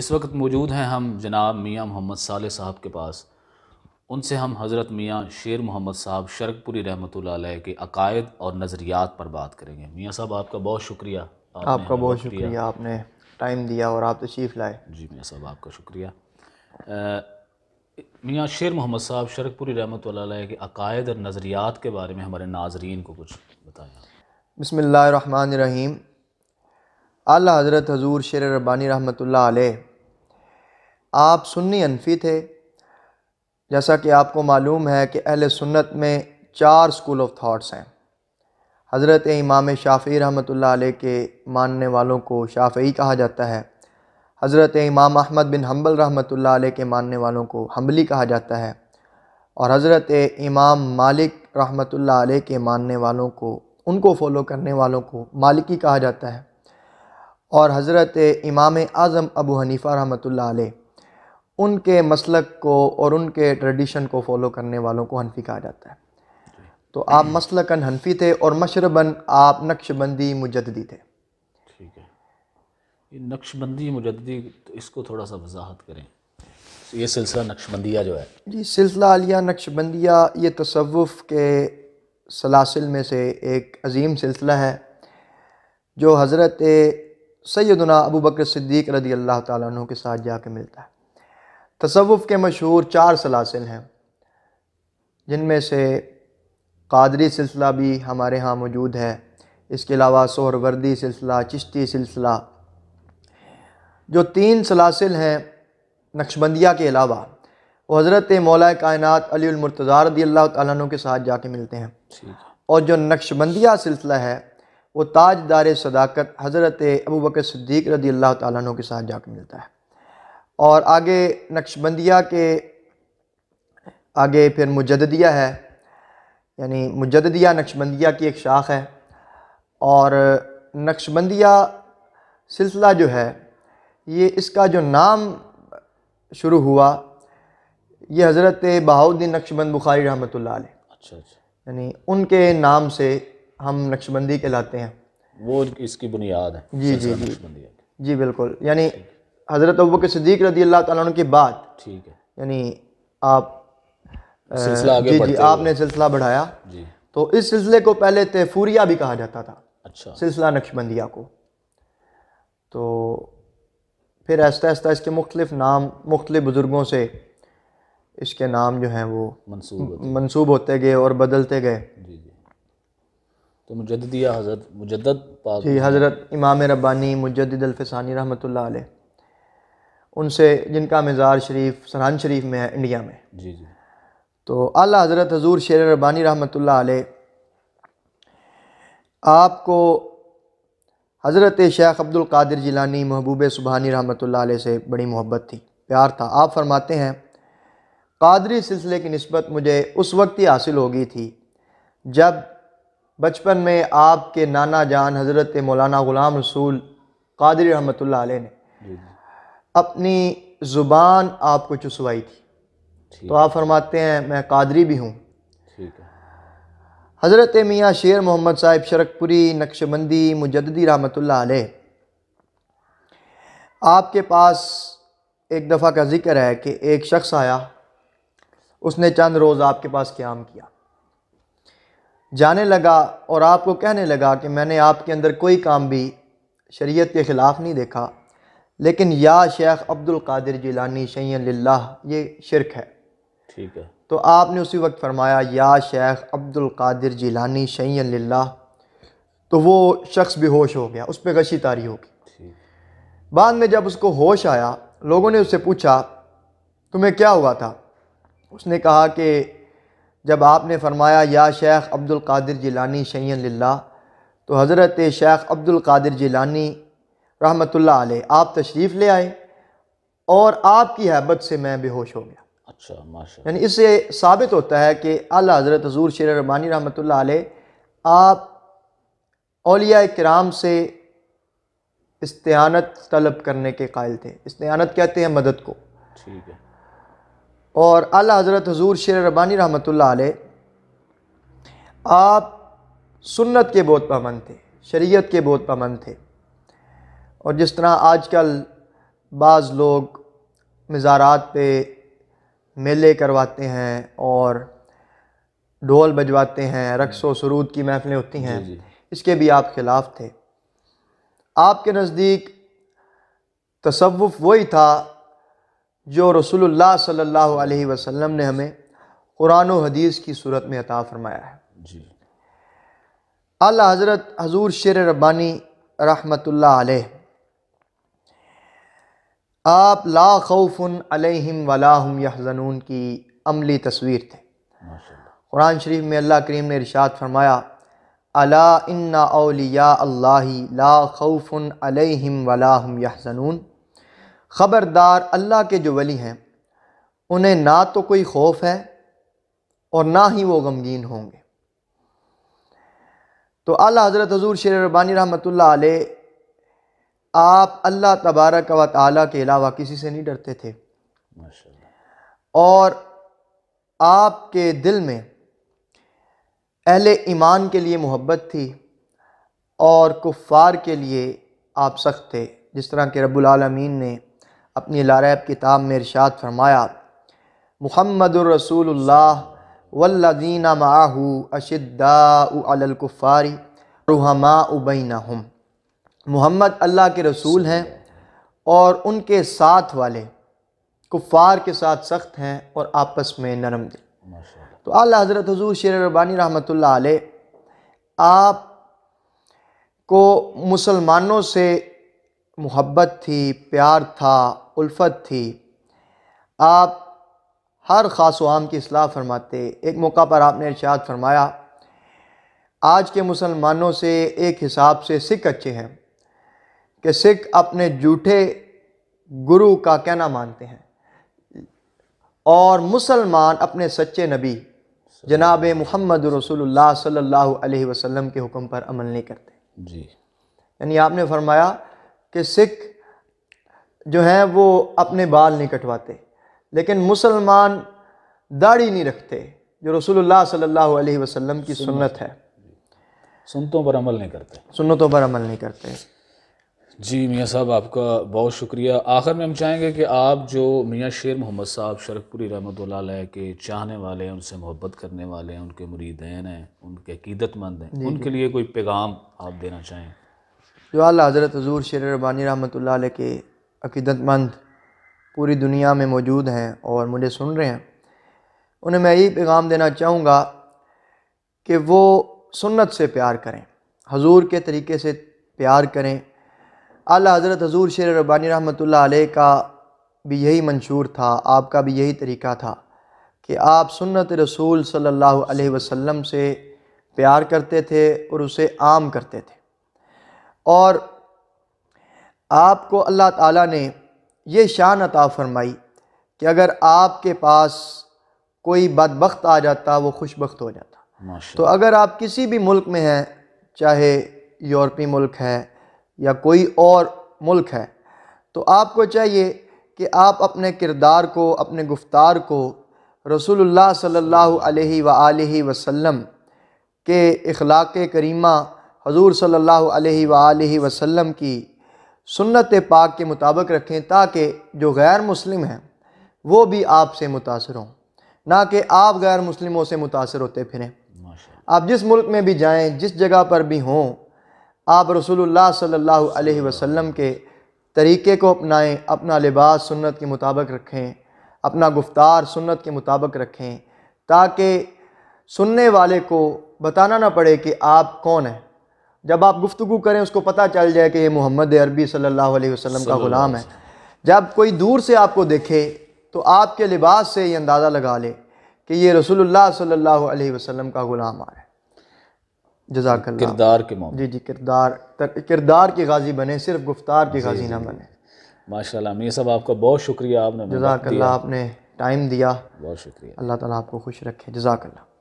इस वक्त मौजूद हैं हम जनाब मियाँ मोहम्मद साले साहब के पास उनसे हम हज़रत मियाँ शेर मोहम्मद साहब शरकपुरी रहमत के अकायद और नज़रियात पर बात करेंगे मियाँ साहब आपका बहुत शुक्रिया आपका बहुत शुक्रिया आपने टाइम दिया और आप तशीफ़ लाए जी मियाँ साहब आपका शुक्रिया मियाँ शेर मोहम्मद साहब शरकपुरी रहमत के अकायद और नज़रियात के बारे में हमारे नाजरन को कुछ बताया बसमीम आला हज़रत हजूर शेर रबानी रहमत आप सुन्नी अनफी थे जैसा कि आपको मालूम है कि अहल सुन्नत में चार स्कूल ऑफ थाट्स हैं हज़रत इमाम शाफ़ी रहमत के मानने वालों को शाफ़ी कहा जाता है हज़रत इमाम अहमद बिन हम्बल रहमत के मानने वालों को हम्बली कहा जाता है और हज़रत इमाम मालिक रहमत के मानने वालों को उनको फ़ॉलो करने वालों को मालिकी कहा जाता है और हज़रत इमाम आज़म अबू हनीफ़ा रहमत अलैह उनके मसलक को और उनके ट्रेडिशन को फॉलो करने वालों को हनफी कहा जाता है तो आप मसलकन हनफी थे और मशरबन आप नक्शबंदी मुजदी थे ठीक है ये नक्शबंदी मुजदी तो इसको थोड़ा सा वजाहत करें तो ये सिलसिला नक्शबंदिया जो है जी सिलसिला आलिया नक्शबंदिया ये तसवुफ़ के सलासिल में से एक अजीम सिलसिला है जो हज़रत सैदना अबू बकर सिद्दीक रदी अल्लाह तु के साथ जा कर मिलता है तसवुफ़ के मशहूर चार सलासिल हैं जिनमें से कादरी सिलसिला भी हमारे यहाँ मौजूद है इसके अलावा सोहरवर्दी सिलसिला चिश्ती सिलसिला जो तीन सलासिल हैं नक्शबंदिया के अलावा वो हज़रत मौला कायनत अलीमरतज़ा रदी अल्लाह तु के साथ जा के मिलते हैं और जो नक्शबंदिया सिलसिला है वो ताजदार सदाकत हज़रत अबू बकर सिद्दीक रदी अल्लाह तु के साथ जाकर मिलता है और आगे नक्शबंदिया के आगे फिर मुजदिया है यानी मुजदिया नक्शबंदिया की एक शाख है और नक्शबंदिया सिलसिला जो है ये इसका जो नाम शुरू हुआ ये हज़रत बहाउद्दीन नक्शबंद बुखारी रहमत अच्छा अच्छा यानी उनके नाम से हम नक्शबंदी कहलाते हैं वो इसकी बुनियाद है जी जी जी जी बिल्कुल यानी हज़रत अबू सदीक रदी अल्लाह तला के बाद ठीक है यानी आप सिलसिला जी जी आपने सिलसिला बढ़ाया जी तो इस सिलसिले को पहले तैफूरिया भी कहा जाता था अच्छा सिलसिला नक्शबंदिया को तो फिर आहिस्ता आहिस्ता इसके मुख्तलिफ नाम मुख्तलि बुज़ुर्गों से इसके नाम जो हैं वो मनसूब होते, होते गए और बदलते गए जी जी तो मुजदिया हज़रत मुजद जी हज़रत इमाम रब्बानी मुजदानी रहमत उनसे जिनका मज़ार शरीफ सरहान शरीफ में है इंडिया में जी जी तो अला हज़रत हजूर शेर रब्बानी रहमत आपको हज़रत शेख अब्दुल कादिर जिलानी महबूब सुबहानी रहमत से बड़ी मोहब्बत थी प्यार था आप फरमाते हैं कादरी सिलसिले की नस्बत मुझे उस वक्त ही हासिल हो गई थी जब बचपन में आपके नाना जान हज़रत मौलाना ग़ुलाम रसूल कादरी रहमत ने अपनी ज़ुबान आपको चुसवाई थी तो आप फरमाते हैं मैं कादरी भी हूँ हज़रत मियाँ शेर मोहम्मद साहिब शरकपुरी नक्शबंदी मुजदी रहमत आपके पास एक दफ़ा का ज़िक्र है कि एक शख्स आया उसने चंद रोज़ आपके पास क्याम किया जाने लगा और आपको कहने लगा कि मैंने आपके अंदर कोई काम भी शरीयत के ख़िलाफ़ नहीं देखा लेकिन या शेख अब्दुल कादिर जिलानी शैल्ला ये शिरक है ठीक है तो आपने उसी वक्त फरमाया या शेख अब्दुल कादिर जिलानी शैल्ला तो वो शख्स भी होश हो गया उस पर गशी तारी होगी बाद में जब उसको होश आया लोगों ने उससे पूछा तुम्हें क्या हुआ था उसने कहा कि जब आपने फरमाया या शेख अब्दुल कादिर जिलानी शैन लिल्ला तो हज़रत शेख अब्दुल कादिर जिलानी रहमतुल्लाह अलैह आप तशरीफ़ ले आए और आपकी हैबत से मैं बेहोश हो गया अच्छा यानी इससे साबित होता है कि अला हज़रत हजूर शेर रहमतुल्लाह रहमत आप अलिया कराम से इस्तानत तलब करने के कायल थे इस्तानत कहते हैं मदद को ठीक है और अला हज़रत हजूर शेर रबानी रहमत आप सुन्नत के बहुत पामंद थे शरीयत के बहुत पामंद थे और जिस तरह आजकल बाज़ लोग मज़ारात पे मेले करवाते हैं और ढोल बजवाते हैं रक्स व सरूद की महफ़िलें होती हैं इसके भी आप ख़िलाफ़ थे आपके नज़दीक तसवुफ़ वही था जो रसूलुल्लाह सल्लल्लाहु अलैहि वसल्लम ने हमें कुरान हदीस की सूरत में अता फ़रमाया है जी हज़रत हजूर शेर रब्बानी रहमतुल्लाह अलैह आप ला खौफुन अलैहिम वला हम यहजनून की अमली तस्वीर थे कुरान शरीफ में अल्लाह करीम ने इरशाद फरमाया अला इन्ना औलिया अल्लाही ला खौफुन अलैहिम वला हम यहजनून ख़बरदार अल्लाह के जो वली हैं उन्हें ना तो कोई खौफ है और ना ही वो गमगीन होंगे तो अल्लाह हज़रत हजूर शेर रबानी रहमत आल आप अल्लाह तबारक व ताली के अलावा किसी से नहीं डरते थे और आपके दिल में अहले ईमान के लिए मोहब्बत थी और कुफ़ार के लिए आप सख्त थे जिस तरह के रब्बुल रबालमीन ने अपनी लारैब किताब में इरशाद फरमाया महमद रसूल वल्लजीना माहू अशदाकुफ़ारी रुहमा उबैना हम मोहम्मद अल्लाह के रसूल हैं और उनके साथ वाले कुफ़ार के साथ सख्त हैं और आपस में नरम दिल तो अल्लाह हज़रत हजूर शेर रबानी रहमत आप को मुसलमानों से मोहब्बत थी प्यार था उल्फत थी आप हर ख़ास वाम की असलाह फरमाते एक मौका पर आपने इर्शाद फरमाया आज के मुसलमानों से एक हिसाब से सिख अच्छे हैं कि सिख अपने झूठे गुरु का कहना मानते हैं और मुसलमान अपने सच्चे नबी जनाब मोहम्मद रसूलुल्लाह सल्लल्लाहु अलैहि वसल्लम के हुक्म पर अमल नहीं करते जी यानी आपने फरमाया कि सिख जो हैं वो अपने बाल नहीं कटवाते लेकिन मुसलमान दाढ़ी नहीं रखते जो रसूलुल्लाह सल्लल्लाहु अलैहि वसल्लम की सुन्नत है सुन्नतों पर अमल नहीं करते सुन्नतों पर अमल नहीं करते जी मियाँ साहब आपका बहुत शुक्रिया आखिर में हम चाहेंगे कि आप जो मियाँ शेर मोहम्मद साहब शरखपुरी रहमत के चाहने वाले हैं उनसे मोहब्बत करने वाले हैं उनके मुरीदैन हैं उनके अकीदतमंद हैं उनके लिए कोई पैगाम आप देना चाहें जो अला हज़रत हजूर शेर रबानी रहमत के अकीदतमंद पूरी दुनिया में मौजूद हैं और मुझे सुन रहे हैं उन्हें मैं यही पैगाम देना चाहूँगा कि वो सुन्नत से प्यार करें हजूर के तरीके से प्यार करें अला हज़रत हजूर शेर रबानी रहमत का भी यही मंशूर था आपका भी यही तरीका था कि आप सुन्नत रसूल सल्लल्लाहु अलैहि वसल्लम से प्यार करते थे और उसे आम करते थे और आपको अल्लाह ताला ने ये शान अता फरमाई कि अगर आपके पास कोई बदबخت आ जाता वो खुशबخت हो जाता तो अगर आप किसी भी मुल्क में हैं चाहे यूरोपी मुल्क है या कोई और मुल्क है तो आपको चाहिए कि आप अपने किरदार को अपने गुफ्तार को रसूलुल्लाह सल्लल्लाहु अलैहि वसल्लम के अखलाक करीमा हजूर सल्ला अलैहि वसल्लम की सुन्नत पाक के मुताबिक रखें ताकि जो गैर मुस्लिम हैं वो भी आपसे मुतासर हों ना कि आप गैर मुस्लिमों से मुतासर होते फिरें आप जिस मुल्क में भी जाएं जिस जगह पर भी हों आप रसूलुल्लाह सल्लल्लाहु अलैहि वसल्लम के तरीके को अपनाएं अपना लिबास सुन्नत के मुताबिक रखें अपना गुफ्तार सुन्नत के मुताबिक रखें ताकि सुनने वाले को बताना ना पड़े कि आप कौन हैं जब आप गुफ्तु करें उसको पता चल जाए कि ये मोहम्मद अरबी सल्लल्लाहु अलैहि वसल्लम का ग़ुलाम है जब कोई दूर से आपको देखे तो आपके लिबास से ये अंदाज़ा लगा ले कि ये रसूलुल्लाह सल्लल्लाहु अलैहि वसल्लम का ग़ुलाम आ रहा है जजाक किरदार के जी जी किरदार किरदार के गाजी बने सिर्फ गुफ्तार के गाजी ना बने माशाल्लाह मीर साहब आपका बहुत शुक्रिया आपने जजाकल्ला आपने टाइम दिया बहुत शुक्रिया अल्लाह ताला आपको खुश रखे जजाकल्ला